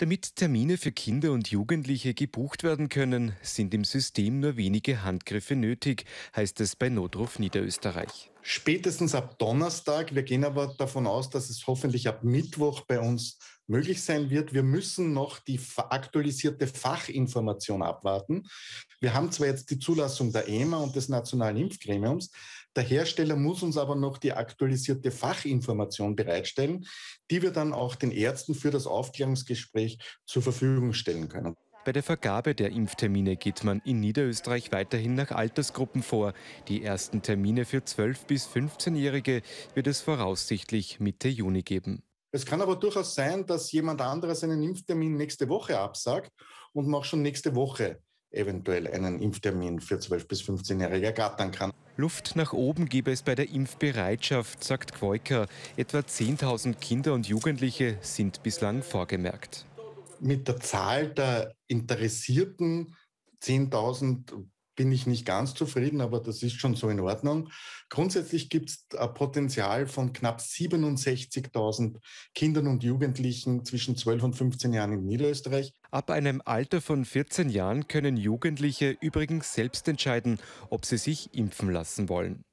Damit Termine für Kinder und Jugendliche gebucht werden können, sind im System nur wenige Handgriffe nötig, heißt es bei Notruf Niederösterreich spätestens ab Donnerstag. Wir gehen aber davon aus, dass es hoffentlich ab Mittwoch bei uns möglich sein wird. Wir müssen noch die aktualisierte Fachinformation abwarten. Wir haben zwar jetzt die Zulassung der EMA und des Nationalen Impfgremiums, der Hersteller muss uns aber noch die aktualisierte Fachinformation bereitstellen, die wir dann auch den Ärzten für das Aufklärungsgespräch zur Verfügung stellen können. Bei der Vergabe der Impftermine geht man in Niederösterreich weiterhin nach Altersgruppen vor. Die ersten Termine für 12- bis 15-Jährige wird es voraussichtlich Mitte Juni geben. Es kann aber durchaus sein, dass jemand anderes einen Impftermin nächste Woche absagt und man auch schon nächste Woche eventuell einen Impftermin für 12- bis 15-Jährige ergattern kann. Luft nach oben gebe es bei der Impfbereitschaft, sagt Quoiker. Etwa 10.000 Kinder und Jugendliche sind bislang vorgemerkt mit der Zahl der Interessierten, 10.000 bin ich nicht ganz zufrieden, aber das ist schon so in Ordnung. Grundsätzlich gibt es ein Potenzial von knapp 67.000 Kindern und Jugendlichen zwischen 12 und 15 Jahren in Niederösterreich. Ab einem Alter von 14 Jahren können Jugendliche übrigens selbst entscheiden, ob sie sich impfen lassen wollen.